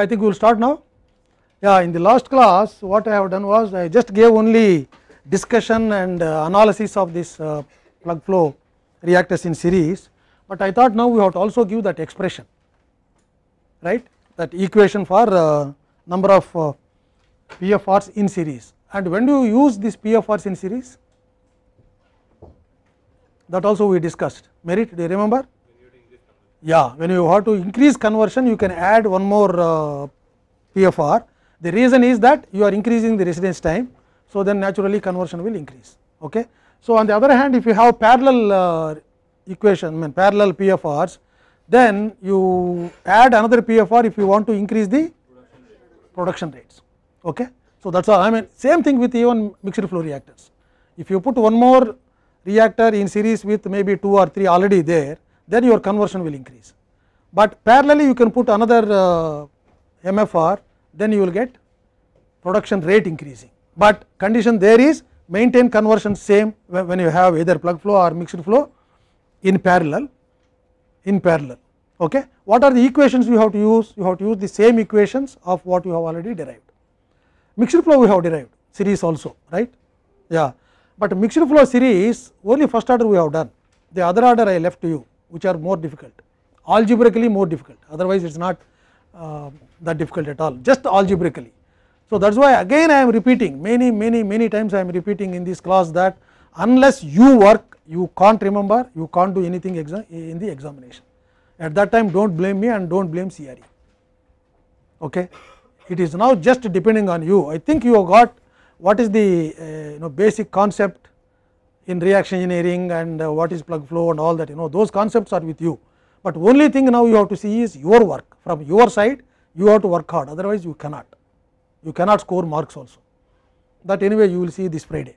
I think we will start now. Yeah, in the last class, what I have done was I just gave only discussion and uh, analysis of this uh, plug flow reactors in series, but I thought now we have to also give that expression, right? That equation for uh, number of PFRs in series. And when do you use this PFRs in series? That also we discussed. Merit, do you remember? Yeah, when you have to increase conversion, you can add one more uh, PFR. The reason is that you are increasing the residence time. So, then naturally conversion will increase. Okay. So, on the other hand, if you have parallel uh, equation, I mean parallel PFRs, then you add another PFR if you want to increase the production rates. Okay. So, that is all I mean same thing with even mixed flow reactors. If you put one more reactor in series with maybe 2 or 3 already there, then your conversion will increase. But parallelly you can put another uh, MFR then you will get production rate increasing, but condition there is maintain conversion same when you have either plug flow or mixed flow in parallel in parallel. Okay. What are the equations you have to use? You have to use the same equations of what you have already derived. Mixed flow we have derived series also right. Yeah. But mixed flow series only first order we have done the other order I left to you which are more difficult algebraically more difficult otherwise it is not uh, that difficult at all just algebraically. So, that is why again I am repeating many many many times I am repeating in this class that unless you work you can't remember you can't do anything in the examination at that time do not blame me and do not blame CRE. Okay. It is now just depending on you I think you have got what is the uh, you know basic concept in reaction engineering and uh, what is plug flow and all that you know those concepts are with you. But only thing now you have to see is your work from your side you have to work hard otherwise you cannot you cannot score marks also that anyway you will see this Friday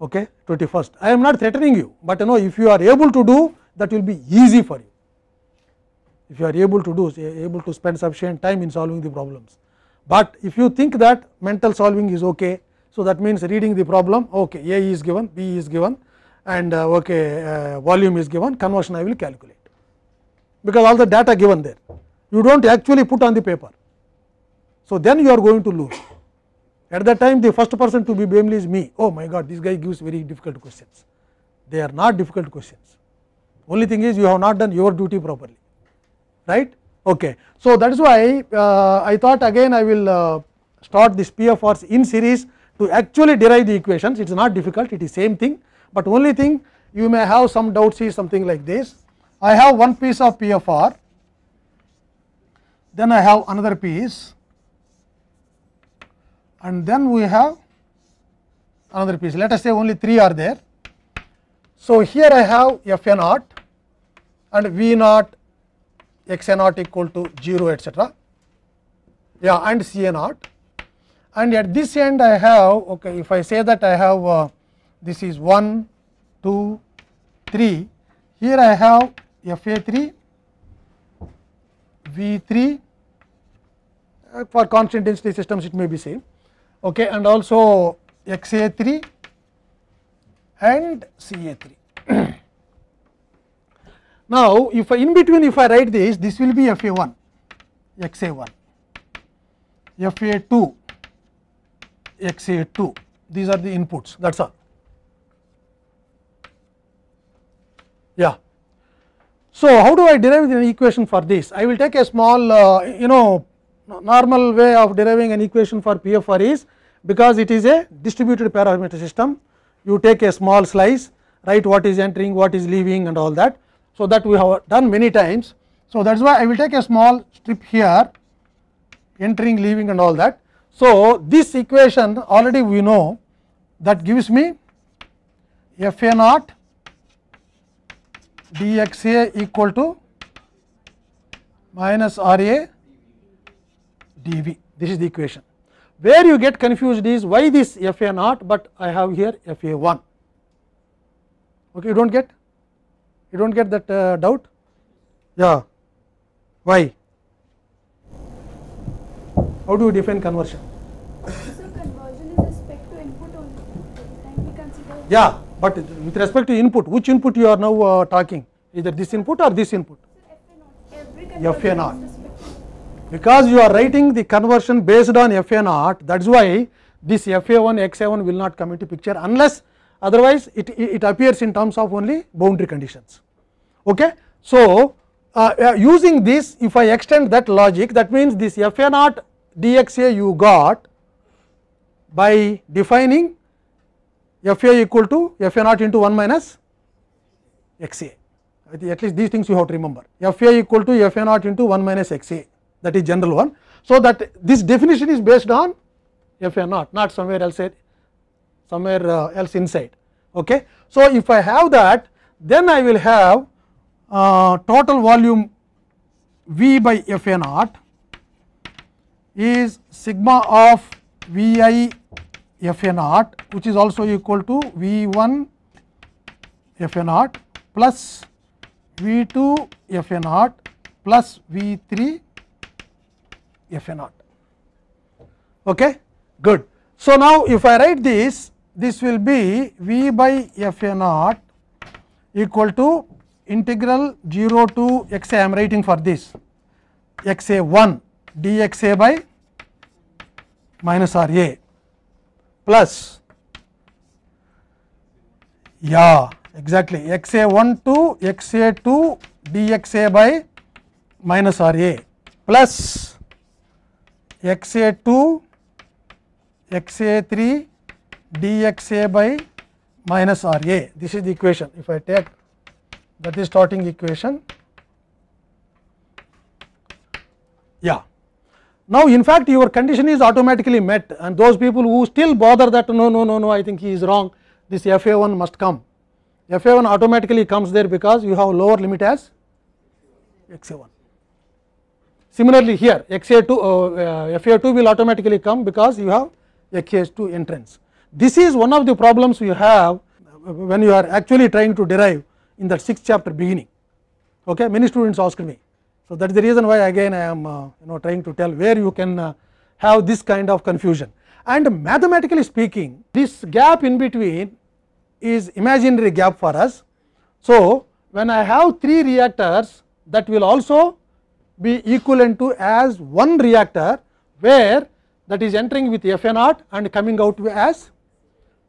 okay 21st. I am not threatening you, but you know if you are able to do that will be easy for you if you are able to do able to spend sufficient time in solving the problems. But if you think that mental solving is okay so, that means reading the problem okay, A is given, B is given and uh, okay, uh, volume is given conversion I will calculate because all the data given there you do not actually put on the paper. So, then you are going to lose at that time the first person to be blamed is me oh my god this guy gives very difficult questions they are not difficult questions only thing is you have not done your duty properly right okay so that is why uh, i thought again i will uh, start this pfrs in series to actually derive the equations it is not difficult it is same thing, but only thing you may have some doubts is something like this. I have one piece of PFR, then I have another piece and then we have another piece let us say only 3 are there. So, here I have f a naught and v naught x a naught equal to 0 etcetera yeah and c a naught and at this end I have okay if I say that I have uh, this is 1 2 3 here I have Fa3 V3 uh, for constant density systems it may be same okay and also Xa3 and Ca3 now if I in between if I write this this will be Fa1 Xa1 Fa2 x a 2 these are the inputs that is all. Yeah. So, how do I derive an equation for this? I will take a small uh, you know normal way of deriving an equation for PFR is because it is a distributed parameter system you take a small slice write what is entering what is leaving and all that. So, that we have done many times. So, that is why I will take a small strip here entering leaving and all that so, this equation already we know that gives me f a naught d x a equal to minus r a d v. This is the equation. Where you get confused is why this f a naught, but I have here f a 1. Okay, you do not get? You do not get that uh, doubt? Yeah. Why? How do you define conversion? So conversion is respect to input only. Can we consider? Yeah, but with respect to input, which input you are now uh, talking? Either this input or this input? So FA0. Because you are writing the conversion based on FA0, that is why this FA1, XA1 will not come into picture unless otherwise it, it appears in terms of only boundary conditions. Okay? So, uh, uh, using this if I extend that logic that means this FA naught dxa you got by defining f a equal to f a naught into 1 minus x a. At least these things you have to remember f a equal to f a naught into 1 minus x a that is general one. So, that this definition is based on f a naught not somewhere else somewhere uh, else inside. Okay. So, if I have that then I will have uh, total volume V by f a naught is sigma of V i f a naught which is also equal to V 1 f a naught plus V 2 f a naught plus V 3 f a naught. Okay? Good. So, now if I write this, this will be V by f a naught equal to integral 0 to x a I am writing for this x a 1 D X A by minus R A plus या exactly X A one two X A two D X A by minus R A plus X A two X A three A by minus R A. This is the equation. If I take that is starting equation, yeah. Now, in fact, your condition is automatically met and those people who still bother that no, no, no, no, I think he is wrong, this F A must come. F A automatically comes there because you have lower limit as X A Similarly, here X A uh, uh, F A will automatically come because you have xa2 entrance. This is one of the problems you have when you are actually trying to derive in that sixth chapter beginning. Okay? Many students ask me, So, that is the reason why again I am uh, you know trying to tell where you can uh, have this kind of confusion and mathematically speaking this gap in between is imaginary gap for us. So, when I have 3 reactors that will also be equivalent to as one reactor where that is entering with F a naught and coming out as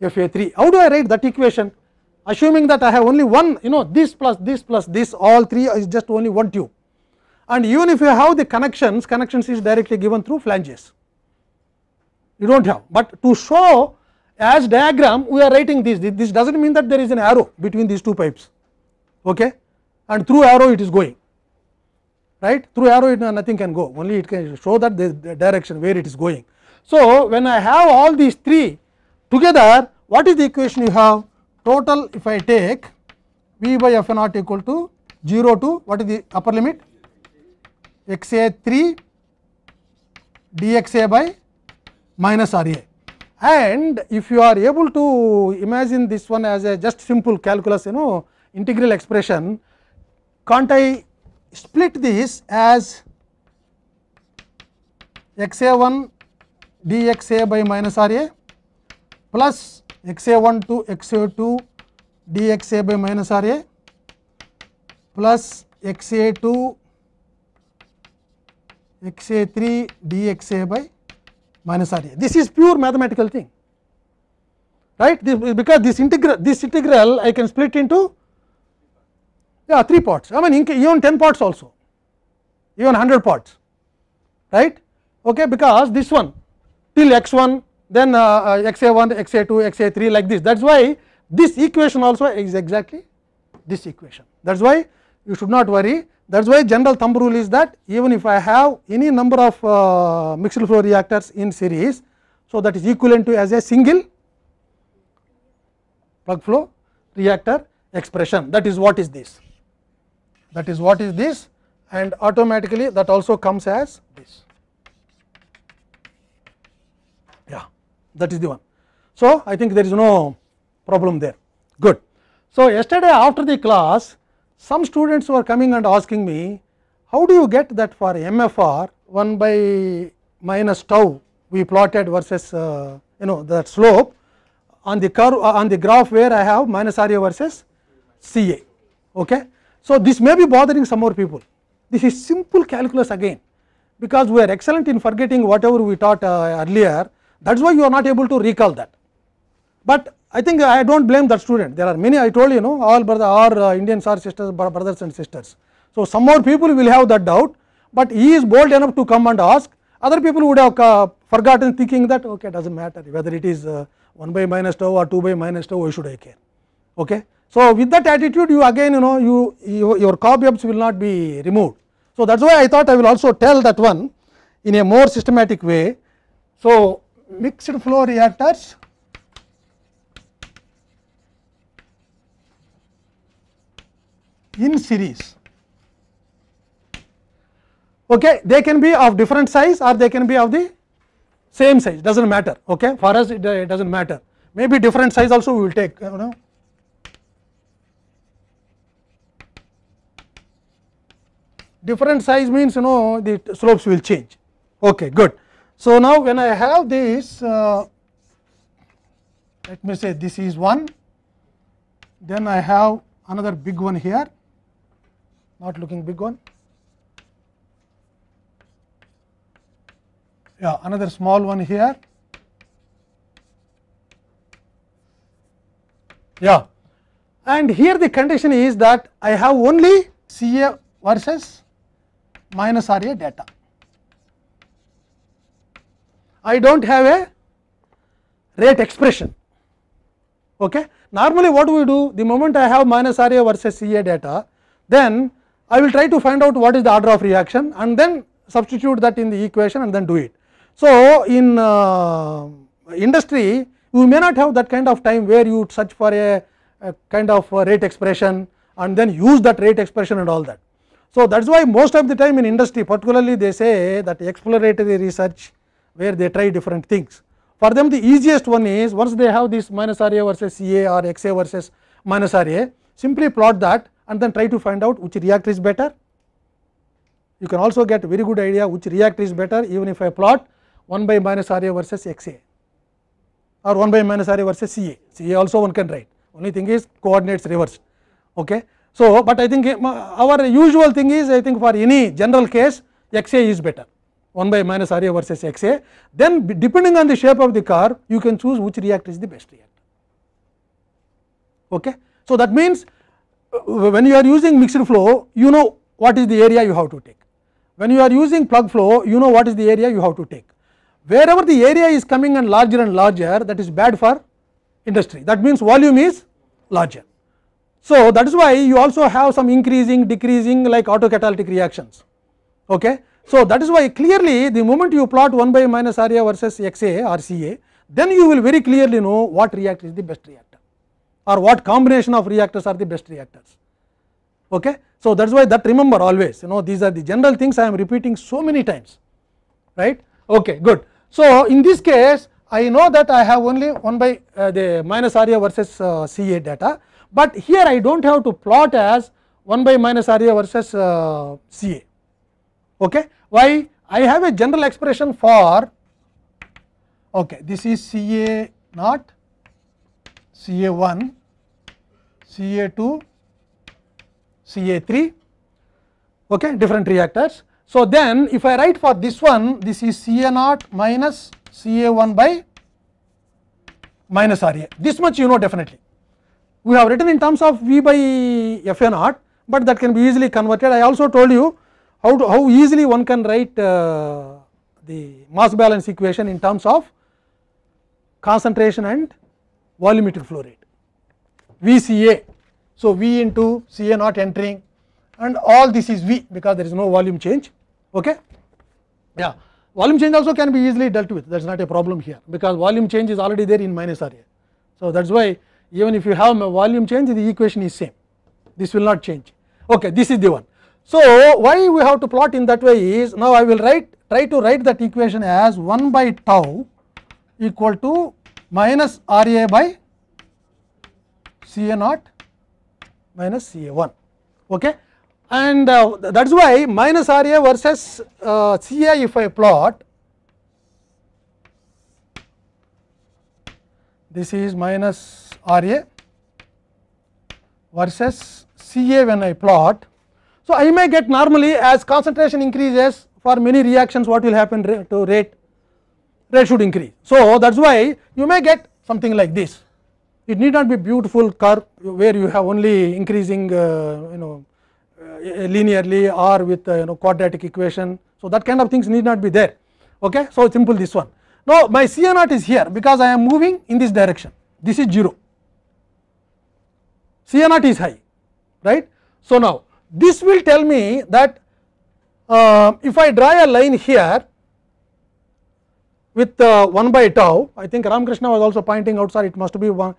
F a 3. How do I write that equation? Assuming that I have only one you know this plus this plus this all 3 is just only one tube and even if you have the connections, connections is directly given through flanges, you do not have. But to show as diagram we are writing this, this does not mean that there is an arrow between these two pipes okay? and through arrow it is going right through arrow it, nothing can go only it can show that the, the direction where it is going. So, when I have all these three together what is the equation you have total if I take V by f naught equal to 0 to what is the upper limit X A three D X a by minus r a. And if you are able to imagine this one as a just simple calculus, you know, integral expression, can't I split this as x a 1 d x a by minus r a plus x a 1 to x a 2 d x a by minus r a plus x a 2 xa3 dxa by minus r a. This is pure mathematical thing, right? This, because this integral, this integral I can split into yeah, 3 parts, I mean even 10 parts also, even 100 parts, right? Okay, because this one till x 1, then uh, uh, x a 1, x a 2, x a 3 like this. That is why this equation also is exactly this equation. That is why you should not worry that is why general thumb rule is that even if I have any number of uh, mixed flow reactors in series, so that is equivalent to as a single plug flow reactor expression that is what is this. That is what is this and automatically that also comes as this. Yeah, that is the one. So, I think there is no problem there. Good. So, yesterday after the class some students were coming and asking me, how do you get that for MFR 1 by minus tau we plotted versus uh, you know that slope on the curve uh, on the graph where I have minus RA versus CA. Okay. So, this may be bothering some more people. This is simple calculus again because we are excellent in forgetting whatever we taught uh, earlier that is why you are not able to recall that. But I think I do not blame that student. There are many, I told you know, all brother, our uh, Indians are sisters, brothers and sisters. So, some more people will have that doubt, but he is bold enough to come and ask. Other people would have uh, forgotten thinking that okay, does not matter whether it is uh, 1 by minus tau or 2 by minus tau, why should I care. Okay. So, with that attitude you again you know you, you your cobwebs will not be removed. So, that is why I thought I will also tell that one in a more systematic way. So, mixed flow reactors in series. Okay, they can be of different size or they can be of the same size, does not matter. Okay, for us it, uh, does not matter. Maybe different size also we will take. You know. Different size means you know the slopes will change. Okay, good. So, now when I have this, uh, let me say this is one, then I have another big one here not looking big one. Yeah, another small one here. Yeah, and here the condition is that I have only CA versus minus RA data. I do not have a rate expression. Okay. Normally, what we do the moment I have minus RA versus CA data, then I will try to find out what is the order of reaction and then substitute that in the equation and then do it. So, in uh, industry you may not have that kind of time where you search for a, a kind of rate expression and then use that rate expression and all that. So, that is why most of the time in industry particularly they say that exploratory research where they try different things. For them the easiest one is once they have this minus R A versus C A or X A versus minus R A simply plot that and then try to find out which reactor is better. You can also get very good idea which reactor is better even if I plot 1 by minus R A versus X A or 1 by minus R A versus C A. C A also one can write only thing is coordinates reversed. Okay. So, but I think our usual thing is I think for any general case X A is better 1 by minus R A versus X A then depending on the shape of the curve you can choose which reactor is the best reactor. Okay. So, that means Uh, when you are using mixed flow you know what is the area you have to take. When you are using plug flow you know what is the area you have to take. Wherever the area is coming and larger and larger that is bad for industry that means volume is larger. So, that is why you also have some increasing decreasing like autocatalytic reactions. Okay. So, that is why clearly the moment you plot 1 by minus R A versus X A or C A then you will very clearly know what reactor is the best reactor or what combination of reactors are the best reactors. Okay? So, that is why that remember always you know these are the general things I am repeating so many times right okay good. So, in this case I know that I have only 1 by uh, the minus RA versus uh, CA data, but here I do not have to plot as 1 by minus RA versus uh, CA. Okay? Why? I have a general expression for okay, this is CA naught, CA 1 Ca2, Ca3, okay, different reactors. So, then if I write for this one, this is Ca0 minus Ca1 by minus Ra, this much you know definitely. We have written in terms of V by Fa0, but that can be easily converted. I also told you how, to, how easily one can write uh, the mass balance equation in terms of concentration and volumetric flow rate VCA so, V into C A naught entering and all this is V because there is no volume change. Okay? Yeah, volume change also can be easily dealt with, that is not a problem here because volume change is already there in minus RA. So, that is why even if you have a volume change, the equation is same, this will not change. Okay, this is the one. So, why we have to plot in that way is now I will write try to write that equation as 1 by tau equal to minus R A by C A naught minus CA1. Okay? And uh, that is why minus RA versus uh, CA if I plot, this is minus RA versus CA when I plot. So, I may get normally as concentration increases for many reactions what will happen to rate, rate should increase. So, that is why you may get something like this. It need not be beautiful curve where you have only increasing uh, you know uh, linearly or with uh, you know quadratic equation. So, that kind of things need not be there. Okay? So, simple this one. Now, my CA naught is here because I am moving in this direction. This is 0. CA naught is high, right. So, now this will tell me that uh, if I draw a line here with uh, 1 by tau, I think Ramakrishna was also pointing out, sir, it must be one,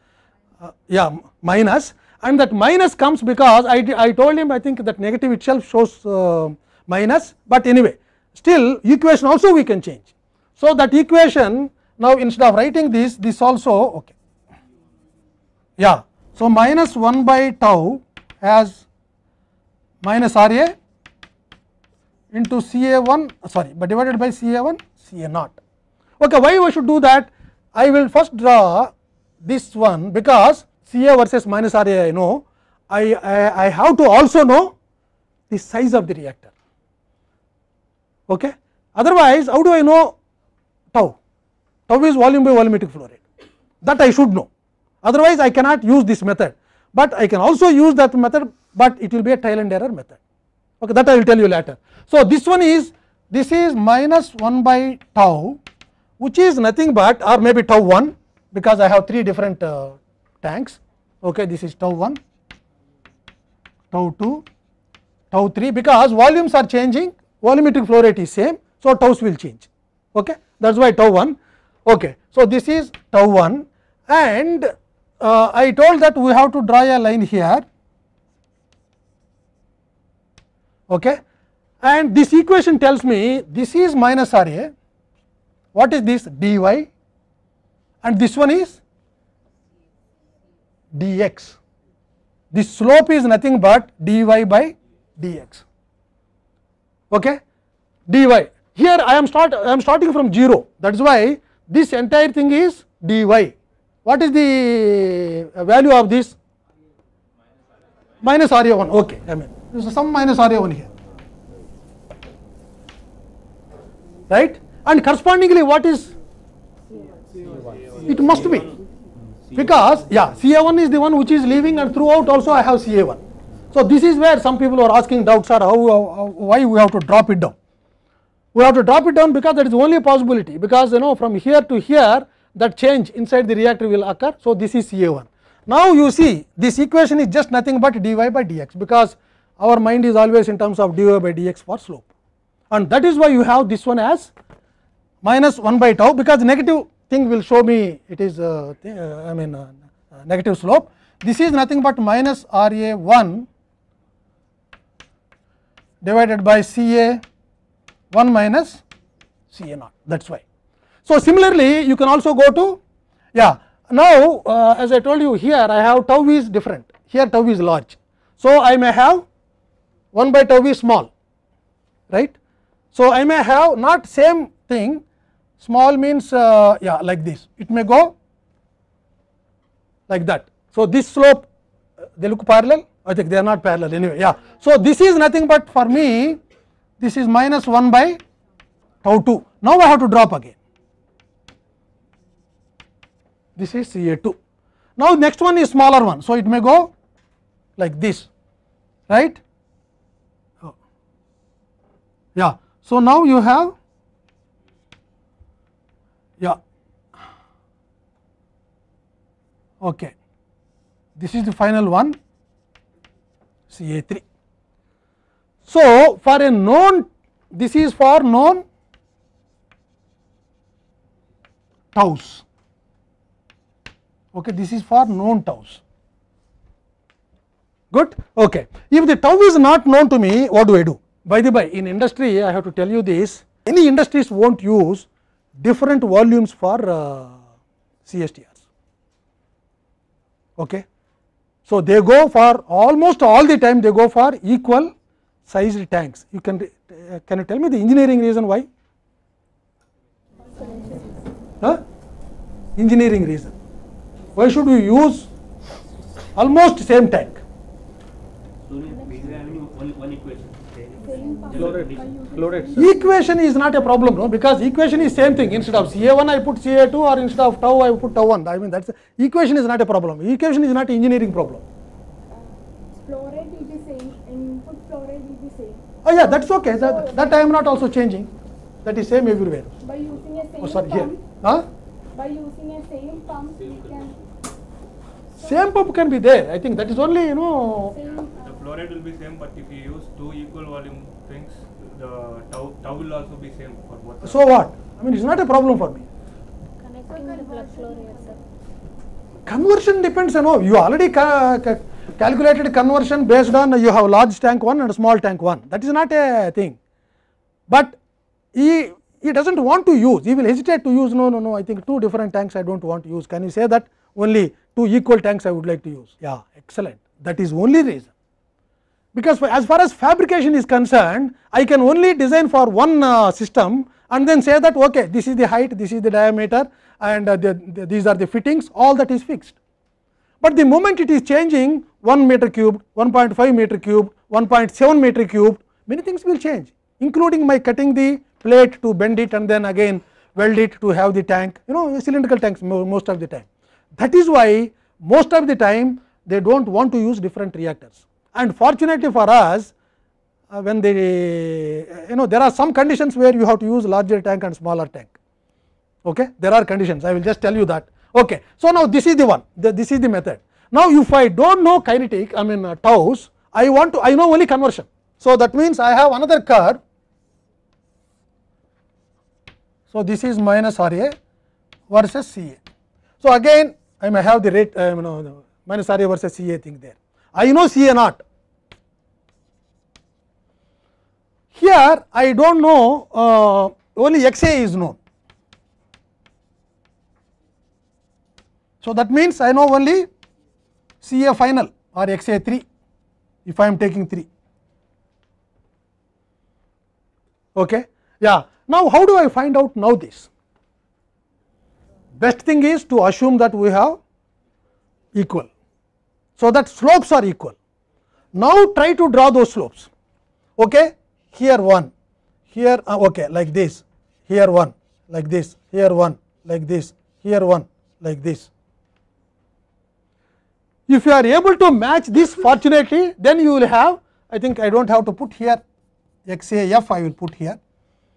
uh, yeah minus and that minus comes because I, I told him I think that negative itself shows uh, minus, but anyway still equation also we can change. So, that equation now instead of writing this this also okay yeah. So, minus 1 by tau as minus R A into C A 1 sorry, but divided by C A 1 C A naught. Okay, why we should do that? I will first draw this one because C A versus minus R A I know, I, I, I have to also know the size of the reactor. Okay? Otherwise, how do I know tau? Tau is volume by volumetric flow rate that I should know. Otherwise, I cannot use this method, but I can also use that method, but it will be a trial and error method. Okay, that I will tell you later. So, this one is this is minus 1 by tau, which is nothing but or maybe tau 1 because I have three different uh, tanks. Okay, this is tau 1, tau 2, tau 3 because volumes are changing, volumetric flow rate is same. So, taus will change. Okay, that is why tau 1. Okay, so, this is tau 1 and uh, I told that we have to draw a line here. Okay, and this equation tells me this is minus R A. What is this d y and this one is dx. The slope is nothing but dy by dx. Okay? dy. Here I am start I am starting from 0. That is why this entire thing is dy. What is the value of this? Minus RA1. Okay. I mean, some minus RA1 here. Right? And correspondingly, what is it must be because yeah CA1 is the one which is leaving and throughout also I have CA1. So, this is where some people are asking doubts are how, how, why we have to drop it down. We have to drop it down because that is only a possibility because you know from here to here that change inside the reactor will occur. So, this is CA1. Now, you see this equation is just nothing but dy by dx because our mind is always in terms of dy by dx for slope and that is why you have this one as minus 1 by tau because negative thing will show me it is uh, uh, I mean uh, uh, negative slope. This is nothing but minus R A 1 divided by C A 1 minus C A naught that is why. So, similarly you can also go to yeah now uh, as I told you here I have tau is different here tau is large. So, I may have 1 by tau V small right. So, I may have not same thing small means uh, yeah like this it may go like that. So, this slope uh, they look parallel I think they are not parallel anyway yeah. So, this is nothing but for me this is minus 1 by tau 2 now I have to drop again this is C A 2 now next one is smaller one so it may go like this right oh. yeah. So, now you have Okay. This is the final one Ca3. So, for a known this is for known tau's okay this is for known tau's good okay if the tau is not known to me what do i do by the by in industry i have to tell you this any industries won't use different volumes for uh, cstr Okay. So, they go for almost all the time they go for equal sized tanks. You can can you tell me the engineering reason why? Huh? Engineering reason. Why should we use almost same tank? Equation is not a problem, no, because equation is same thing. Instead of Ca1, I put Ca2, or instead of tau, I put tau1. I mean, that's a, equation is not a problem. Equation is not engineering problem. Flow rate is the same, input flow rate is the same. Oh yeah, that's okay. That, that I am not also changing. That is same everywhere. By using a same oh, sorry, pump. Here. Huh? By using a same pump, we can. Same pump can be there. I think that is only you know. Same, uh, the flow rate will be same, but if you use two equal volume things the tau, tau will also be same for both. So what? I mean, it's not a problem for me. Conversion depends, you know, you already ca ca calculated conversion based on you have large tank 1 and small tank 1. That is not a thing. But he, he does not want to use, he will hesitate to use, no, no, no, I think two different tanks I do not want to use. Can you say that only two equal tanks I would like to use? Yeah, excellent. That is only reason. because as far as fabrication is concerned I can only design for one uh, system and then say that okay this is the height this is the diameter and uh, the, the, these are the fittings all that is fixed. But the moment it is changing 1 meter cubed 1.5 meter cubed 1.7 meter cubed many things will change including my cutting the plate to bend it and then again weld it to have the tank you know cylindrical tanks most of the time. That is why most of the time they do not want to use different reactors and fortunately for us uh, when the you know there are some conditions where you have to use larger tank and smaller tank okay there are conditions i will just tell you that okay so now this is the one the, this is the method now if i don't know kinetic i mean uh, taus i want to i know only conversion so that means i have another curve so this is minus ra versus ca so again i may have the rate uh, you know minus ra versus ca thing there I know C A naught. Here I do not know uh, only x A is known. So, that means I know only C A final or x A 3 if I am taking 3. Okay. Yeah. Now, how do I find out now this? Best thing is to assume that we have equal. So, that slopes are equal. Now, try to draw those slopes. Okay? Here 1, here uh, okay, like this, here 1, like this, here 1, like this, here 1, like this. If you are able to match this fortunately, then you will have I think I do not have to put here x a f I will put here.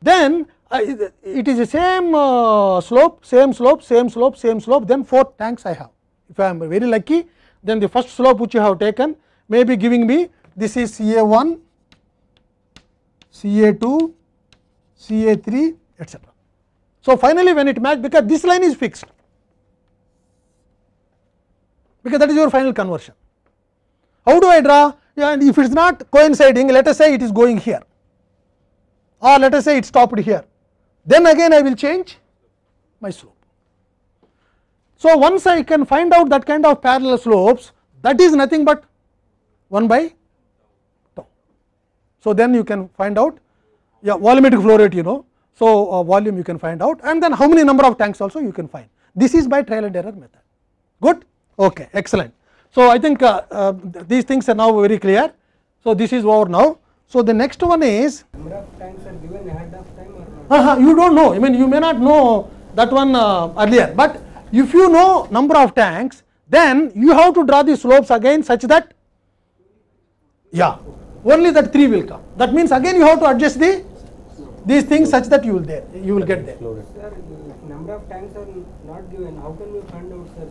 Then it is the same uh, slope, same slope, same slope, same slope then 4 tanks I have. If I am very lucky then the first slope which you have taken may be giving me this is C A CA3, C A C A etc. So, finally, when it match because this line is fixed because that is your final conversion. How do I draw? Yeah, and if it is not coinciding, let us say it is going here or let us say it stopped here, then again I will change my slope. So, once I can find out that kind of parallel slopes that is nothing but 1 by tau. So, then you can find out yeah, volumetric flow rate you know. So, uh, volume you can find out and then how many number of tanks also you can find. This is by trial and error method. Good? Okay, excellent. So, I think uh, uh, these things are now very clear. So, this is over now. So, the next one is number of tanks are given ahead of time or not? Uh -huh, you do not know, I mean you may not know that one uh, earlier, but if you know number of tanks, then you have to draw the slopes again such that yeah only that 3 will come that means again you have to adjust the these things such that you will there you will get there sir number of tanks are not given how can we find out sir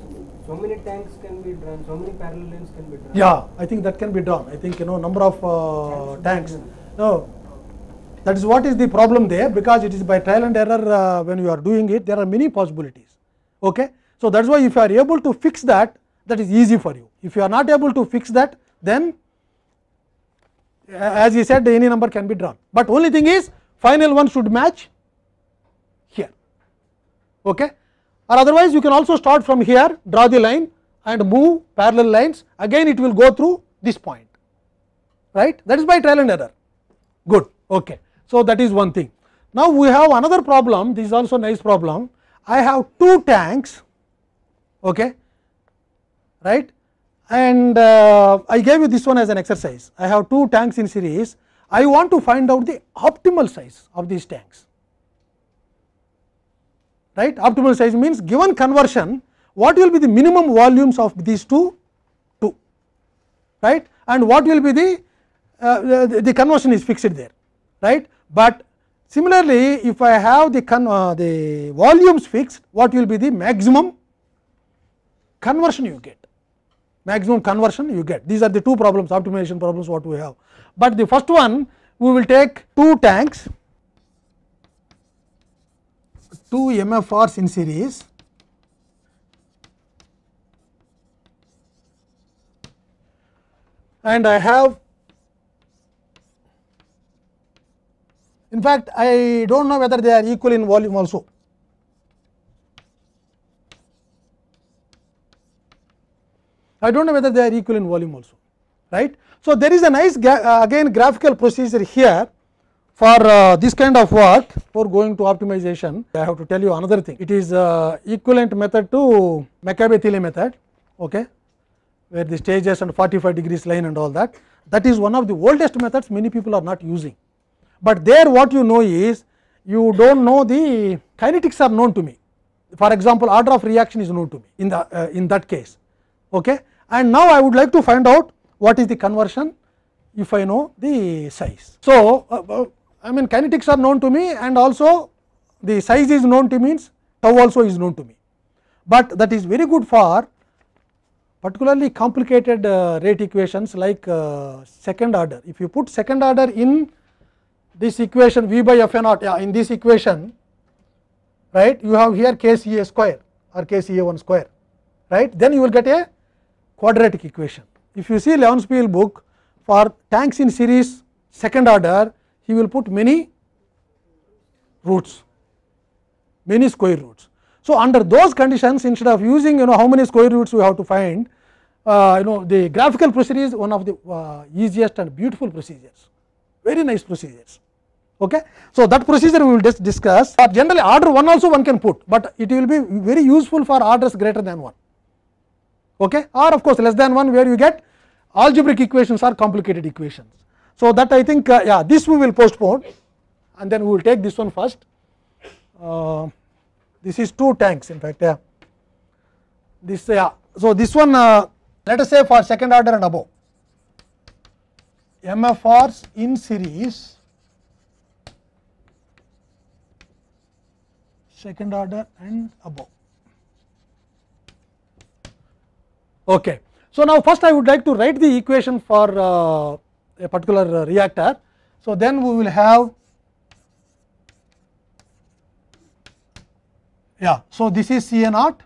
so many tanks can be drawn so many parallel lines can be drawn yeah i think that can be drawn i think you know number of uh, tanks no that is what is the problem there because it is by trial and error uh, when you are doing it there are many possibilities Okay. So, that is why if you are able to fix that, that is easy for you. If you are not able to fix that, then as you said any number can be drawn, but only thing is final one should match here okay. or otherwise you can also start from here draw the line and move parallel lines again it will go through this point right that is by trial and error good okay. So, that is one thing. Now, we have another problem this is also nice problem I have two tanks okay, right and uh, I gave you this one as an exercise. I have two tanks in series. I want to find out the optimal size of these tanks. Right? Optimal size means given conversion, what will be the minimum volumes of these two? Two, right? And what will be the uh, the, the conversion is fixed there, right? But Similarly, if I have the, con, uh, the volumes fixed, what will be the maximum conversion you get? Maximum conversion you get. These are the two problems, optimization problems what we have. But the first one, we will take two tanks, two MFRs in series. and I have in fact, I do not know whether they are equal in volume also. I do not know whether they are equal in volume also right. So, there is a nice uh, again graphical procedure here for uh, this kind of work for going to optimization. I have to tell you another thing it is uh, equivalent method to Maccabey-Thiele method okay, where the stages and 45 degrees line and all that that is one of the oldest methods many people are not using but there what you know is you do not know the kinetics are known to me. For example, order of reaction is known to me in the uh, in that case. Okay. And now I would like to find out what is the conversion if I know the size. So, uh, I mean kinetics are known to me and also the size is known to means tau also is known to me, but that is very good for particularly complicated uh, rate equations like uh, second order. If you put second order in this equation v by f a naught yeah, in this equation right you have here k c a square or k c a 1 square right then you will get a quadratic equation. If you see Leonspiel book for tanks in series second order he will put many roots many square roots. So, under those conditions instead of using you know how many square roots we have to find uh, you know the graphical procedure is one of the uh, easiest and beautiful procedures very nice procedures. Okay. So, that procedure we will just discuss But uh, generally order 1 also one can put, but it will be very useful for orders greater than 1 okay? or of course, less than 1 where you get algebraic equations or complicated equations. So, that I think uh, yeah this we will postpone and then we will take this one first. Uh, this is two tanks in fact yeah. this yeah. So, this one uh, let us say for second order and above MFRs in series second order and above. Okay. So, now first I would like to write the equation for uh, a particular uh, reactor. So, then we will have yeah. So, this is C A naught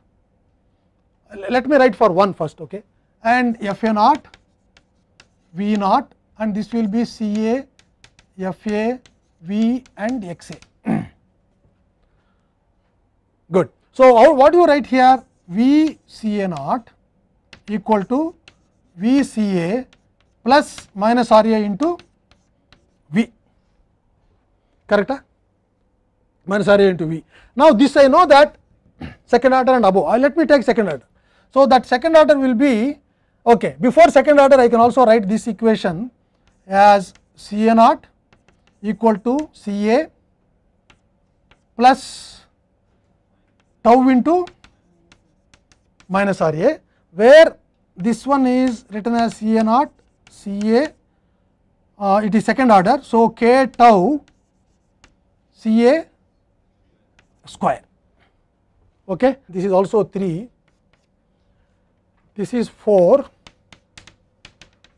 let me write for one first okay. and F A naught V naught and this will be C A, F A, V and X A. Good. So, what do you write here? V C A naught equal to V C A plus minus R A into V, correct? Ah? Minus R A into V. Now, this I know that second order and above. Uh, let me take second order. So, that second order will be okay. before second order I can also write this equation as C A naught equal to C A plus tau into minus R A, where this one is written as C A naught C A, uh, it is second order. So, K tau C A square. Okay. This is also 3, this is 4,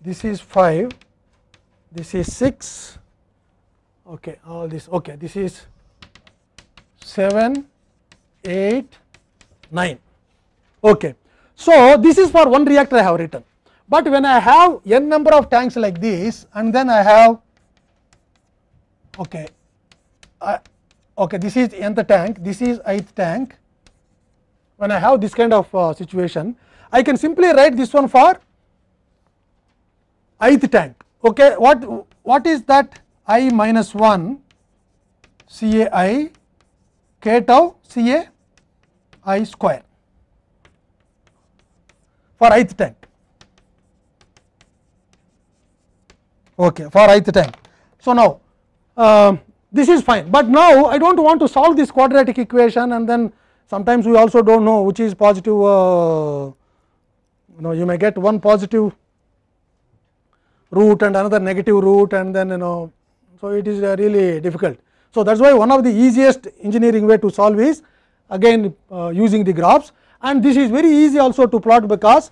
this is 5 this is 6 okay all this okay this is 7 8 9 okay so this is for one reactor i have written but when i have n number of tanks like this and then i have okay I, okay this is nth tank this is ith tank when i have this kind of uh, situation i can simply write this one for ith tank okay what what is that i minus 1 C A i k tau C A i square for ith time okay for ith time so now uh, this is fine but now i don't want to solve this quadratic equation and then sometimes we also don't know which is positive uh, you know you may get one positive root and another negative root and then you know. So, it is uh, really difficult. So, that is why one of the easiest engineering way to solve is again uh, using the graphs and this is very easy also to plot because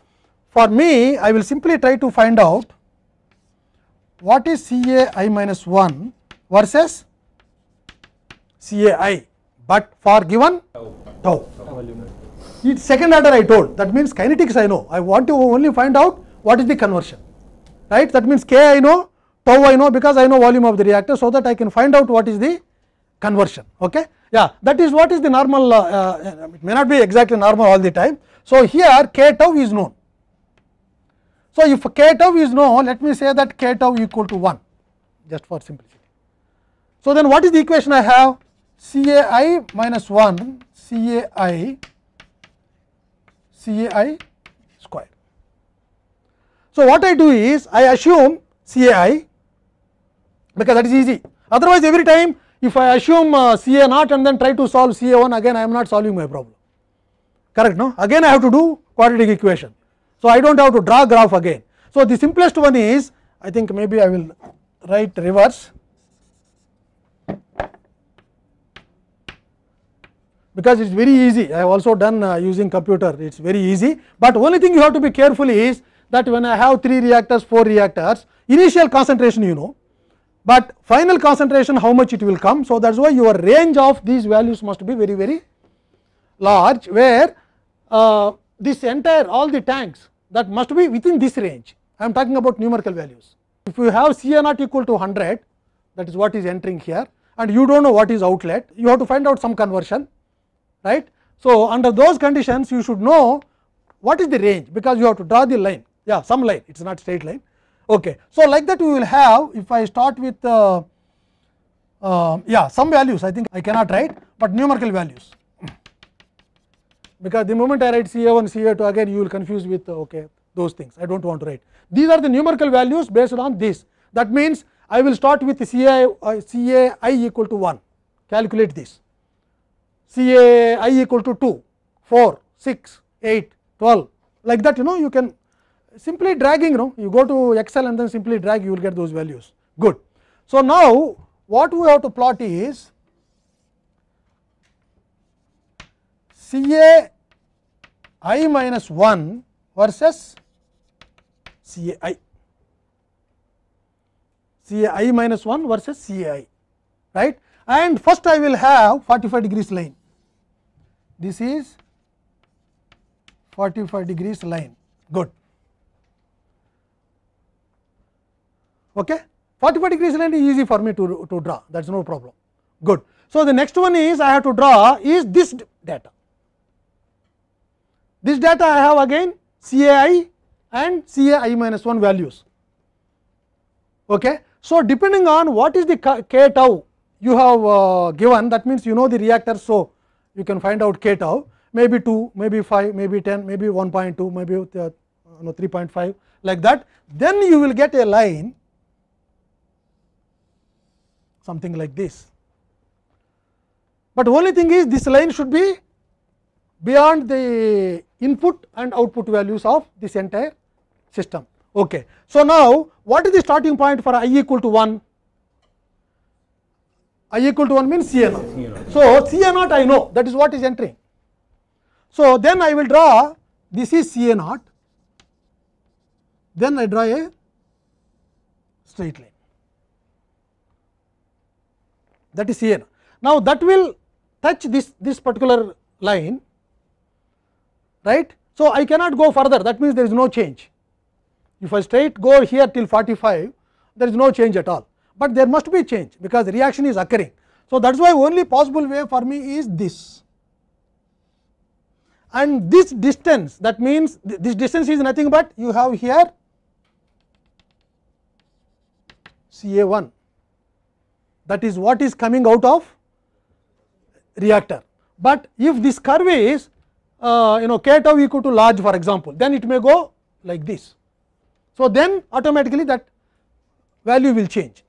for me I will simply try to find out what is C A i minus 1 versus C A i, but for given tau. tau. second order I told that means kinetics I know I want to only find out what is the conversion right that means k I know tau I know because I know volume of the reactor. So, that I can find out what is the conversion ok. Yeah that is what is the normal uh, uh, it may not be exactly normal all the time. So, here k tau is known. So, if k tau is known let me say that k tau equal to 1 just for simplicity. So, then what is the equation I have C A i minus 1 C A i C A i so, what I do is I assume CAI because that is easy otherwise every time if I assume uh, CA naught and then try to solve CA 1 again I am not solving my problem correct no again I have to do quadratic equation. So, I do not have to draw graph again. So, the simplest one is I think maybe I will write reverse because it is very easy I have also done uh, using computer it is very easy, but only thing you have to be careful is that when I have 3 reactors, 4 reactors, initial concentration you know, but final concentration how much it will come. So, that is why your range of these values must be very, very large, where uh, this entire all the tanks that must be within this range. I am talking about numerical values. If you have CA naught equal to 100, that is what is entering here and you do not know what is outlet, you have to find out some conversion, right. So, under those conditions you should know what is the range, because you have to draw the line yeah some line it is not straight line. Okay. So, like that we will have if I start with uh, uh, yeah some values I think I cannot write, but numerical values because the moment I write C A 1 C A 2 again you will confuse with uh, okay those things I do not want to write. These are the numerical values based on this that means I will start with C A C A I uh, C A i equal to 1 calculate this C A i equal to 2 4 6 8 12 like that you know you can simply dragging know, you go to excel and then simply drag you will get those values good so now what we have to plot is ca i minus 1 versus ca i ca i minus 1 versus ca i right and first i will have 45 degrees line this is 45 degrees line good Okay? 45 degrees line is easy for me to, to draw, that is no problem. Good. So, the next one is I have to draw is this data. This data I have again CAI and CAI minus 1 values. Okay? So, depending on what is the K tau you have uh, given, that means you know the reactor. So, you can find out K tau maybe 2, maybe 5, maybe 10, maybe 1.2, maybe uh, no, 3.5 like that. Then you will get a line something like this. But only thing is this line should be beyond the input and output values of this entire system. Okay. So, now what is the starting point for i equal to 1? i equal to 1 means C a naught. So, C a naught I know that is what is entering. So, then I will draw this is C a naught, then I draw a straight line that is CN. Now, that will touch this, this particular line, right. So, I cannot go further that means, there is no change. If I straight go here till 45, there is no change at all, but there must be change because reaction is occurring. So, that is why only possible way for me is this and this distance that means, this distance is nothing but you have here C A 1 that is what is coming out of reactor. But if this curve is uh, you know k tau equal to large for example, then it may go like this. So, then automatically that value will change.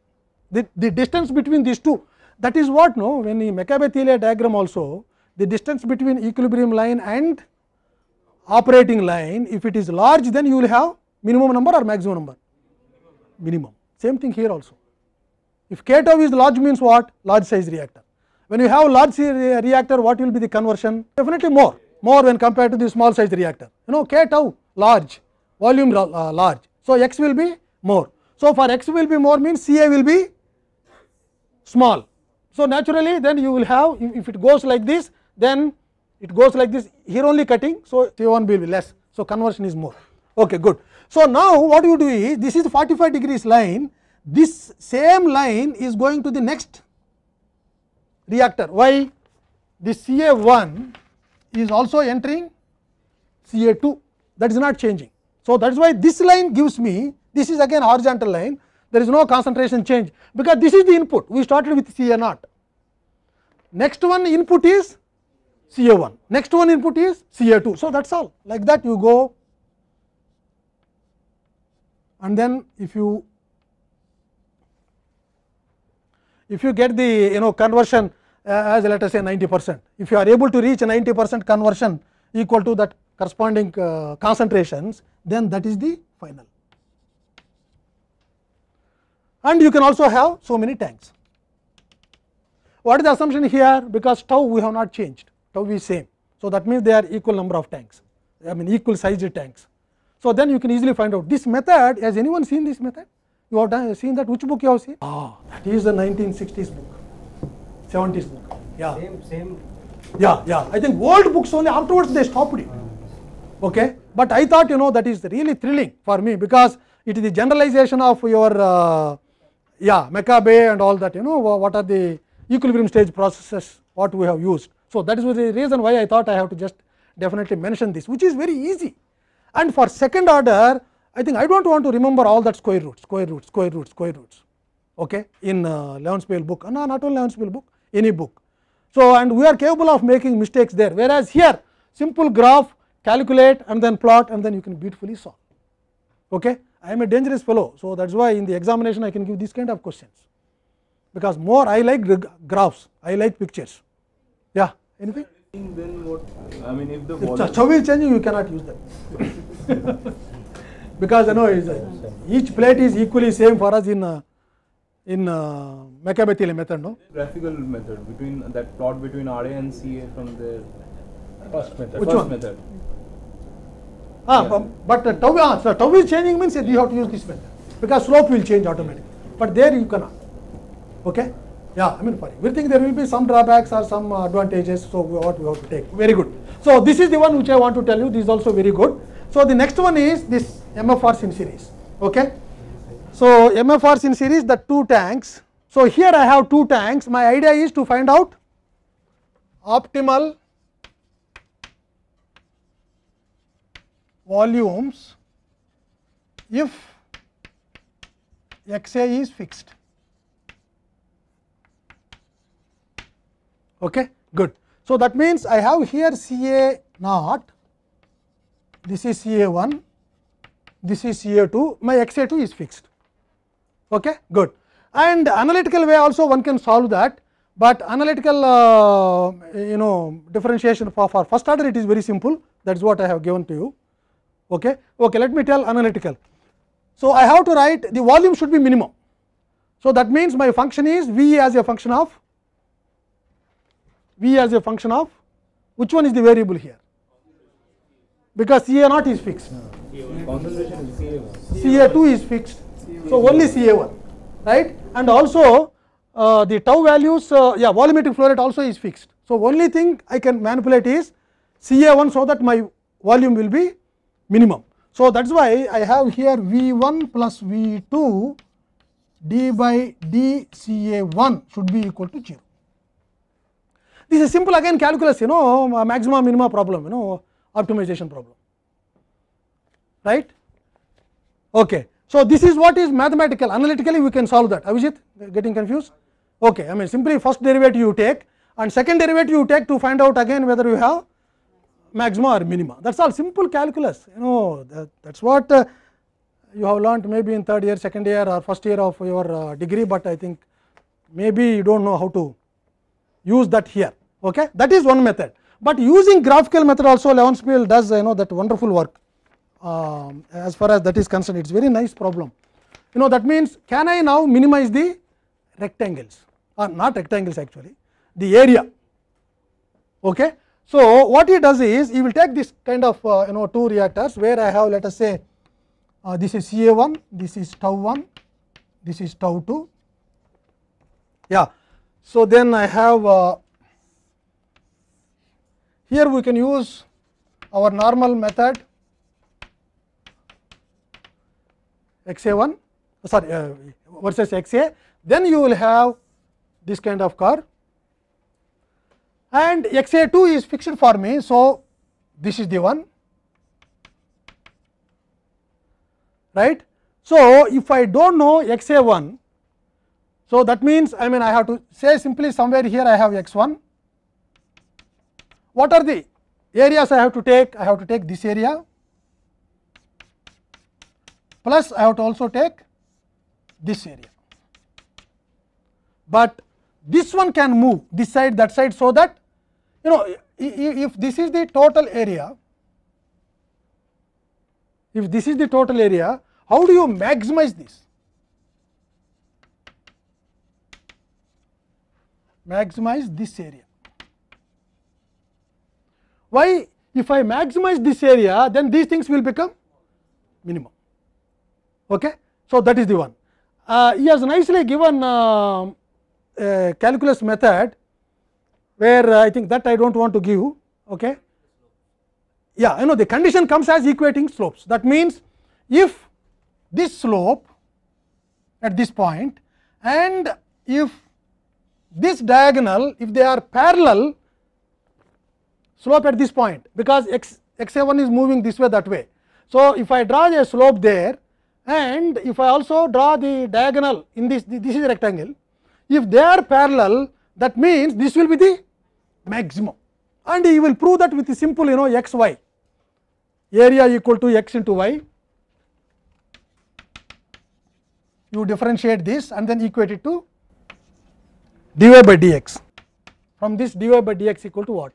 The, the distance between these two that is what no when the Mekabe-Thiele diagram also the distance between equilibrium line and operating line if it is large then you will have minimum number or maximum number minimum same thing here also If K-tau is large means what? Large size reactor. When you have large size reactor, what will be the conversion? Definitely more, more when compared to the small size reactor. You know K-tau large, volume uh, large. So, x will be more. So, for x will be more means C A will be small. So, naturally then you will have if it goes like this then it goes like this here only cutting. So, C 1 will be less. So, conversion is more. Okay, good. So, now what you do is this is 45 degrees line this same line is going to the next reactor. Why? This Ca 1 is also entering Ca 2 that is not changing. So, that is why this line gives me this is again horizontal line there is no concentration change because this is the input we started with Ca 0 Next one input is Ca 1 next one input is Ca 2. So, that is all like that you go and then if you if you get the you know conversion uh, as let us say 90 percent. If you are able to reach 90 percent conversion equal to that corresponding uh, concentrations, then that is the final. And you can also have so many tanks. What is the assumption here? Because tau we have not changed, tau is same. So, that means they are equal number of tanks, I mean equal sized tanks. So, then you can easily find out this method, has anyone seen this method? You have done, seen that? Which book you have seen? Ah, that is the 1960s book, 70s book. Yeah. Same, same. Yeah, yeah. I think old books only afterwards they stopped it. Okay. But I thought you know that is really thrilling for me because it is the generalization of your uh, yeah bay and all that. You know what are the equilibrium stage processes what we have used. So that is the reason why I thought I have to just definitely mention this, which is very easy. And for second order, I think I do not want to remember all that square roots, square roots, square roots, square roots okay, in uh, Levenspiel book, no, not only Levenspiel book, any book. So, and we are capable of making mistakes there, whereas here simple graph calculate and then plot and then you can beautifully solve. Okay. I am a dangerous fellow. So, that is why in the examination I can give these kind of questions, because more I like graphs, I like pictures. Yeah, anything? Then what, I mean if the if channel changing you cannot use that. because you know each plate is equally same for us in uh, in uh, Machiavelli method, no? Graphical method between that plot between RA and CA from the first method. Which first one? method. Ah, yeah. but uh, tau, ah, so tau is changing means you have to use this method because slope will change automatically. But there you cannot. Okay? Yeah, I mean for everything there will be some drawbacks or some advantages. So what we have to take. Very good. So this is the one which I want to tell you. This is also very good. So the next one is this MFRs in series. Okay. So, MFRs in series the two tanks. So, here I have two tanks my idea is to find out optimal volumes if xA is fixed. Okay, good. So, that means I have here C A naught, this is C A 1 this is A 2 my x A 2 is fixed. Okay, good. And analytical way also one can solve that, but analytical uh, you know differentiation for, for first order it is very simple that is what I have given to you. Okay, okay let me tell analytical. So, I have to write the volume should be minimum. So, that means my function is V as a function of V as a function of which one is the variable here because C A naught is fixed. c a two CA2 is fixed. So, only CA1, right? And also uh, the tau values, uh, yeah, volumetric flow rate also is fixed. So, only thing I can manipulate is CA1 so that my volume will be minimum. So, that is why I have here V1 plus V2 d by d CA1 should be equal to 0. This is simple again calculus, you know, maxima minima problem, you know, optimization problem. right. Okay. So, this is what is mathematical analytically we can solve that Avijit getting confused okay I mean simply first derivative you take and second derivative you take to find out again whether you have maxima or minima that is all simple calculus you know that's what uh, you have learnt maybe in third year second year or first year of your uh, degree but I think maybe you do not know how to use that here okay that is one method but using graphical method also Leon Spiel does you know that wonderful work um, as far as that is concerned it is very nice problem. You know that means can I now minimize the rectangles or uh, not rectangles actually the area. Okay. So, what he does is he will take this kind of uh, you know two reactors where I have let us say uh, this is Ca 1 this is tau 1 this is tau 2 yeah. So, then I have uh, here we can use our normal method x a 1 uh, sorry uh, versus x a, then you will have this kind of car and x a 2 is fixed for me. So, this is the one right. So, if I do not know x a 1, so that means I mean I have to say simply somewhere here I have x 1. What are the areas I have to take? I have to take this area plus I have to also take this area. But this one can move this side that side. So, that you know if this is the total area, if this is the total area, how do you maximize this? Maximize this area. Why? If I maximize this area, then these things will become minimum. Okay? So, that is the one. Uh, he has nicely given uh, a uh, calculus method, where uh, I think that I do not want to give. Okay? Yeah, I know the condition comes as equating slopes. That means, if this slope at this point and if this diagonal, if they are parallel, slope at this point, because x x a 1 is moving this way that way. So, if I draw a slope there and if I also draw the diagonal in this, this is rectangle, if they are parallel that means this will be the maximum and you will prove that with the simple you know x y area equal to x into y. You differentiate this and then equate it to dy by dx. From this dy by dx equal to what?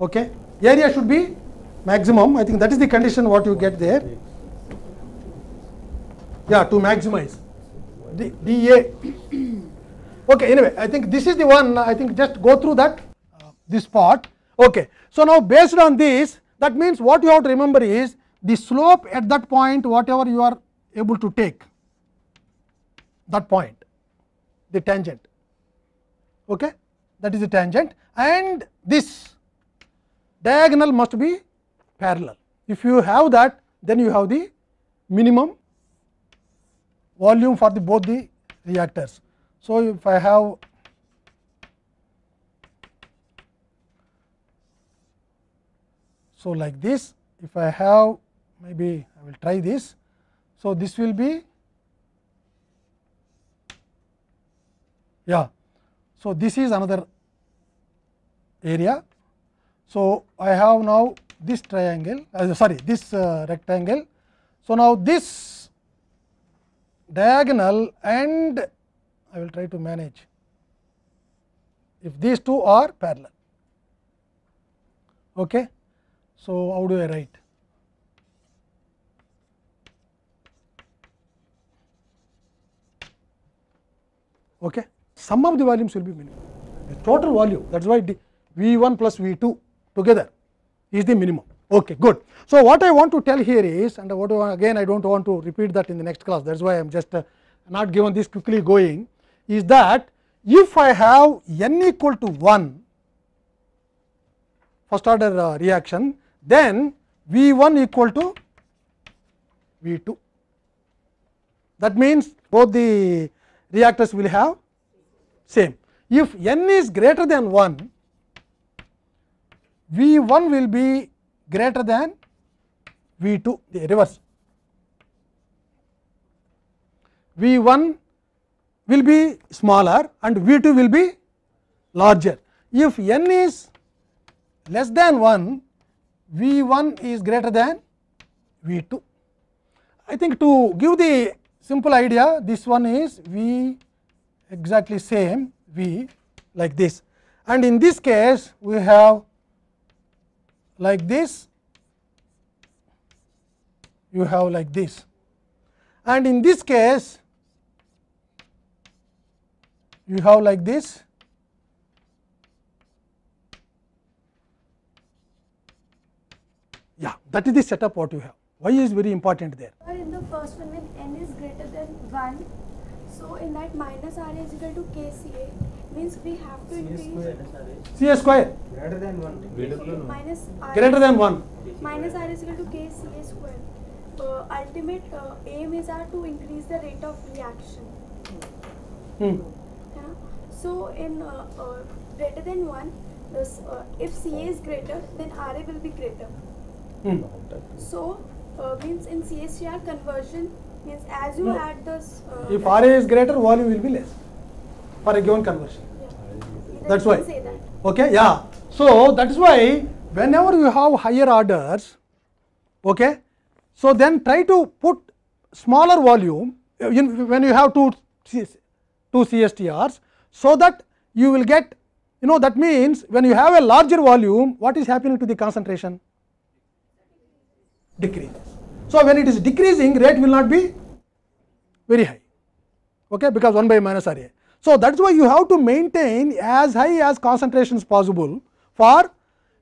Okay. Area should be maximum. I think that is the condition what you get there. yeah to maximize the DA. okay, anyway, I think this is the one I think just go through that uh, this part. Okay. So, now based on this that means what you have to remember is the slope at that point whatever you are able to take that point the tangent okay that is the tangent and this diagonal must be parallel if you have that then you have the minimum volume for the both the reactors. So, if I have so like this if I have maybe I will try this. So, this will be yeah. So, this is another area. So, I have now this triangle uh, sorry this uh, rectangle. So, now this diagonal and I will try to manage if these two are parallel. Okay. So, how do I write? Okay. Sum of the volumes will be minimum. The total volume that is why V 1 plus V 2 together is the minimum. Okay, good. So, what I want to tell here is and what again I do not want to repeat that in the next class that is why I am just uh, not given this quickly going is that if I have n equal to 1 first order uh, reaction then V 1 equal to V 2 that means both the reactors will have same. If n is greater than 1 V 1 will be greater than V 2 the reverse. V 1 will be smaller and V 2 will be larger. If n is less than 1, V 1 is greater than V 2. I think to give the simple idea, this one is V exactly same V like this. And in this case, we have like this, you have like this. And in this case, you have like this. Yeah, that is the setup what you have. Y is very important there. in the first one, when n is greater than 1, so in that minus r is equal to kCA, means we have to increase C square greater than 1 minus R greater than 1 minus R is equal to K C A square. Uh, ultimate uh, aim is are to increase the rate of reaction. Hmm. Yeah? So in uh, uh greater than 1, this, uh, if Ca is greater, then Ra will be greater. Hmm. So uh, means in CSTR conversion means as you no. Hmm. add the... if Ra is greater, volume will be less for a given conversion. That's why. That. Okay, yeah. So that is why whenever you have higher orders, okay, so then try to put smaller volume uh, in, when you have two two CSTRs, so that you will get you know that means when you have a larger volume, what is happening to the concentration? Decreases. So when it is decreasing, rate will not be very high, okay, because one by minus RA. So, that is why you have to maintain as high as concentrations possible for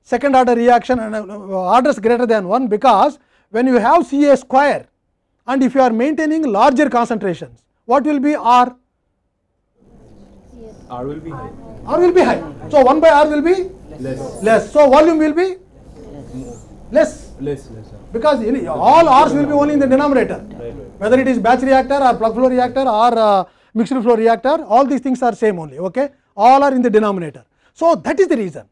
second order reaction and uh, uh, orders greater than 1, because when you have C a square and if you are maintaining larger concentrations, what will be R? R will be high. R will be high. So, 1 by R will be less. less. So, volume will be less. Less. less because all R's will be only in the denominator, whether it is batch reactor or plug flow reactor or uh, mixed flow reactor, all these things are same only, okay? all are in the denominator. So, that is the reason,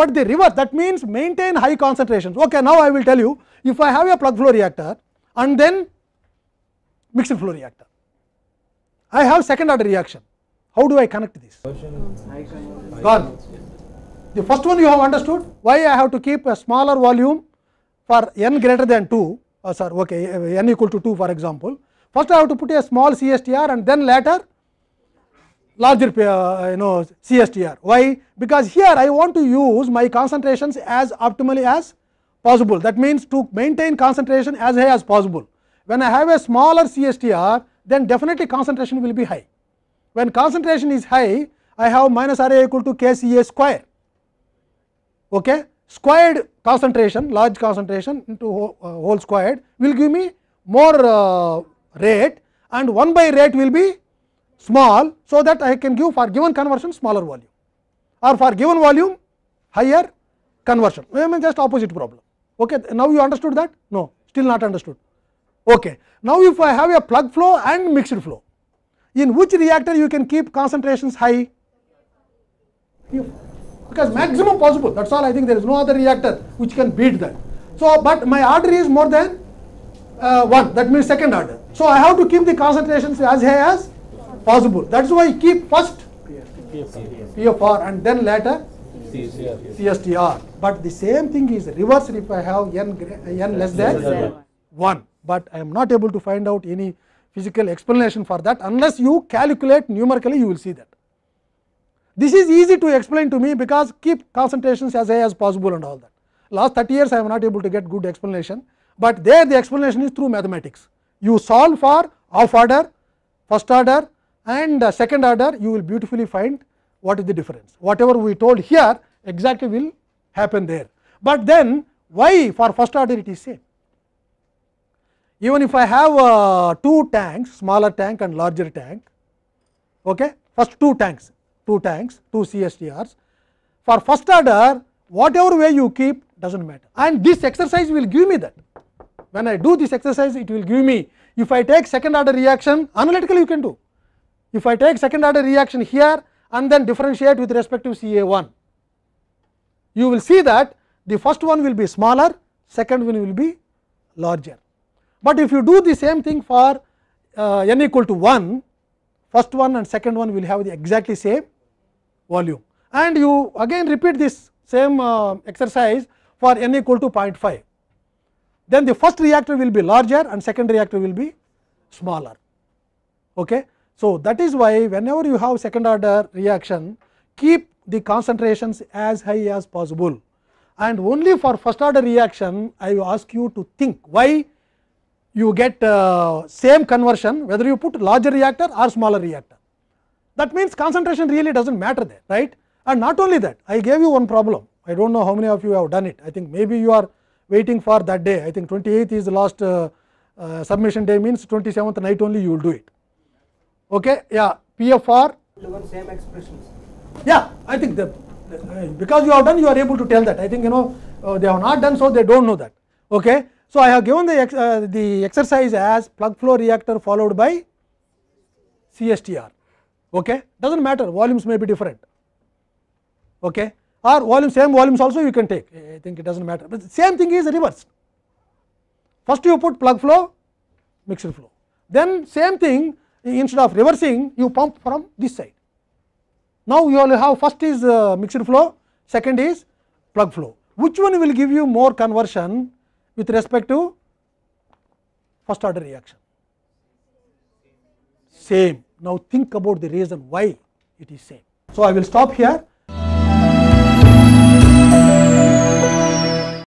but the reverse that means maintain high concentrations. Okay, now, I will tell you if I have a plug flow reactor and then mixed flow reactor, I have second order reaction. How do I connect this? Gone. The first one you have understood why I have to keep a smaller volume for n greater than 2, uh, sorry, okay, n equal to 2 for example. First, I have to put a small CSTR and then later larger uh, you know CSTR. Why? Because here I want to use my concentrations as optimally as possible. That means, to maintain concentration as high as possible. When I have a smaller CSTR, then definitely concentration will be high. When concentration is high, I have minus R A equal to K C A square. Okay? Squared concentration, large concentration into whole, uh, whole squared will give me more uh, rate and 1 by rate will be small, so that I can give for given conversion smaller volume or for given volume higher conversion, I mean just opposite problem. Okay. Now, you understood that? No, still not understood. Okay. Now, if I have a plug flow and mixed flow, in which reactor you can keep concentrations high? Because maximum possible, that is all I think there is no other reactor which can beat that. So, but my order is more than uh, 1 that means second order. So, I have to keep the concentrations as high as possible. That is why keep first PFR and then later CSTR. But the same thing is reversed if I have n, n less than 1. But I am not able to find out any physical explanation for that unless you calculate numerically you will see that. This is easy to explain to me because keep concentrations as high as possible and all that. Last 30 years I am not able to get good explanation, but there the explanation is through mathematics. You solve for off order, first order, and second order you will beautifully find what is the difference. Whatever we told here exactly will happen there, but then why for first order it is same. Even if I have uh, two tanks, smaller tank and larger tank, okay? first two tanks, two tanks, two CSTRs. For first order, whatever way you keep does not matter and this exercise will give me that. When I do this exercise, it will give me if I take second order reaction analytically you can do if I take second order reaction here and then differentiate with respect to CA1, you will see that the first one will be smaller, second one will be larger. But if you do the same thing for uh, n equal to 1, first one and second one will have the exactly same volume. And you again repeat this same uh, exercise for n equal to 0.5. Then the first reactor will be larger and second reactor will be smaller. Okay? So, that is why whenever you have second order reaction, keep the concentrations as high as possible and only for first order reaction, I ask you to think why you get uh, same conversion whether you put larger reactor or smaller reactor. That means, concentration really does not matter there right and not only that I gave you one problem I do not know how many of you have done it I think maybe you are waiting for that day I think 28th is the last uh, uh, submission day means 27th night only you will do it. Okay, yeah, PFR. Same expressions. Yeah, I think the, uh, because you have done, you are able to tell that. I think you know uh, they have not done so, they don't know that. Okay, so I have given the ex, uh, the exercise as plug flow reactor followed by CSTR. Okay, doesn't matter. Volumes may be different. Okay, or volume same volumes also you can take. I think it doesn't matter. But same thing is reversed. First you put plug flow, mixed flow. Then same thing instead of reversing you pump from this side. Now, you will have first is uh, mixed flow, second is plug flow. Which one will give you more conversion with respect to first order reaction? Same. Now, think about the reason why it is same. So, I will stop here.